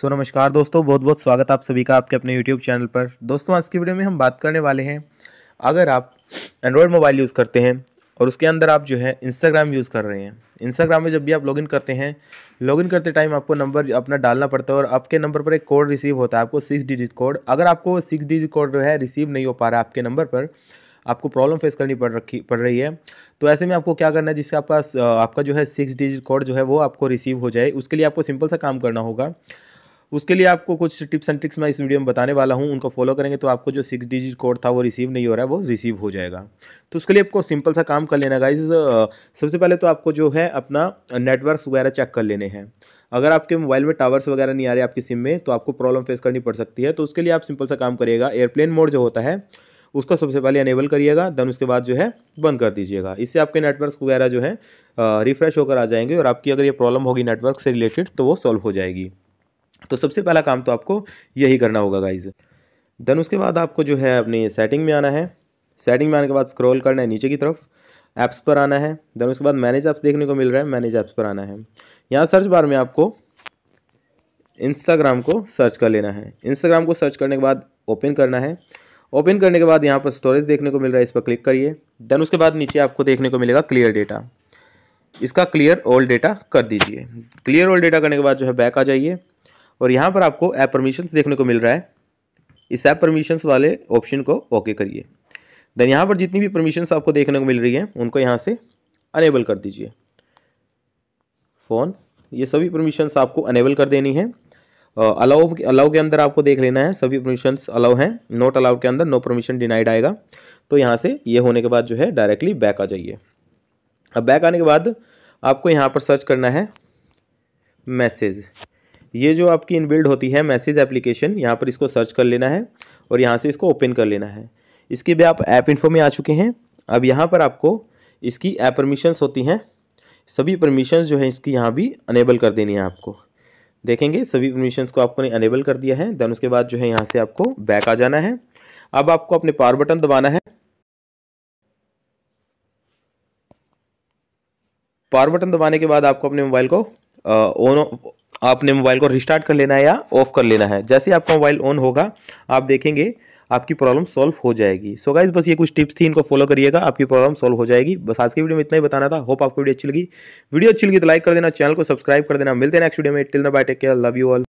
सो नमस्कार दोस्तों बहुत बहुत स्वागत आप सभी का आपके अपने यूट्यूब चैनल पर दोस्तों आज की वीडियो में हम बात करने वाले हैं अगर आप एंड्रॉयड मोबाइल यूज़ करते हैं और उसके अंदर आप जो है इंस्टाग्राम यूज़ कर रहे हैं इंस्टाग्राम में जब भी आप लॉगिन करते हैं लॉगिन करते टाइम आपको नंबर अपना डालना पड़ता है और आपके नंबर पर एक कोड रिसीव होता है आपको सिक्स डिजिट कोड अगर आपको सिक्स डिजिट कोड जो है रिसीव नहीं हो पा रहा है आपके नंबर पर आपको प्रॉब्लम फेस करनी पड़ रखी पड़ रही है तो ऐसे में आपको क्या करना है जिससे आपका आपका जो है सिक्स डिजिट कोड जो है वो आपको रिसीव हो जाए उसके लिए आपको सिंपल सा काम करना होगा उसके लिए आपको कुछ टिप्स एंड ट्रिक्स मैं इस वीडियो में बताने वाला हूँ उनको फॉलो करेंगे तो आपको जो सिक्स डिजिट कोड था वो रिसीव नहीं हो रहा है वो रिसीव हो जाएगा तो उसके लिए आपको सिंपल सा काम कर लेना गाइज सबसे पहले तो आपको जो है अपना नेटवर्क वगैरह चेक कर लेने हैं अगर आपके मोबाइल में टावर्स वगैरह नहीं आ रहे आपकी सिम में तो आपको प्रॉब्लम फेस करनी पड़ सकती है तो उसके लिए आप सिंपल सा काम करिएगा एयरप्लेन मोड जो होता है उसको सबसे पहले अनेबल करिएगा देन उसके बाद जो है बंद कर दीजिएगा इससे आपके नेटवर्क वगैरह जो है रिफ़्रेश होकर आ जाएंगे और आपकी अगर ये प्रॉब्लम होगी नेटवर्क से रिलेटेड तो वो सॉल्व हो जाएगी तो सबसे पहला काम तो आपको यही करना होगा गाइज़ देन उसके बाद आपको जो है अपनी सेटिंग में आना है सेटिंग में आने के बाद स्क्रॉल करना है नीचे की तरफ ऐप्स पर आना है देन उसके बाद मैनेज ऐप्स देखने को मिल रहा है मैनेज ऐप्स पर आना है यहाँ सर्च बार में आपको इंस्टाग्राम को सर्च कर लेना है इंस्टाग्राम को सर्च करने के बाद ओपन करना है ओपन करने के बाद यहाँ पर स्टोरेज देखने को मिल रहा है इस पर क्लिक करिए देन उसके बाद नीचे आपको देखने को मिलेगा क्लियर डेटा इसका क्लियर ओल्ड डेटा कर दीजिए क्लियर ओल्ड डेटा करने के बाद जो है बैक आ जाइए और यहाँ पर आपको ऐप परमिशंस देखने को मिल रहा है इस ऐप परमिशंस वाले ऑप्शन को ओके करिए देन यहाँ पर जितनी भी परमिशंस आपको देखने को मिल रही हैं उनको यहाँ से अनेबल कर दीजिए फ़ोन ये सभी परमिशंस आपको अनेबल कर देनी है अलाउ अलाउ के अंदर आपको देख लेना है सभी परमिशंस अलाउ हैं नोट अलाउ के अंदर नो परमिशन डिनाइड आएगा तो यहाँ से ये होने के बाद जो है डायरेक्टली बैक आ जाइए अब बैक आने के बाद आपको यहाँ पर सर्च करना है मैसेज ये जो आपकी इनबिल्ड होती है मैसेज एप्लीकेशन यहाँ पर इसको सर्च कर लेना है और यहाँ से इसको ओपन कर लेना है इसके भी आप ऐप इन्फो में आ चुके हैं अब यहाँ पर आपको इसकी ऐप परमिशंस होती हैं सभी परमिशंस जो है इसकी यहाँ भी अनेबल कर देनी है आपको देखेंगे सभी परमिशंस को आपको ने अनेबल कर दिया है देन उसके बाद जो है यहाँ से आपको बैक आ जाना है अब आपको अपने पावर बटन दबाना है पावर बटन दबाने के बाद आपको अपने मोबाइल को ऑन आपने मोबाइल को रिस्टार्ट कर लेना है या ऑफ कर लेना है जैसे आपका मोबाइल ऑन होगा आप देखेंगे आपकी प्रॉब्लम सॉल्व हो जाएगी सो so गाइज बस ये कुछ टिप्स थी इनको फॉलो करिएगा आपकी प्रॉब्लम सॉल्व हो जाएगी बस आज की वीडियो में इतना ही बताना था होप आपको वीडियो अच्छी लगी वीडियो अच्छी लगी तो लाइक कर देना चैनल को सब्सक्राइब कर देना मिलते हैं नेक्स्ट वीडियो में टिल न bye take care love you all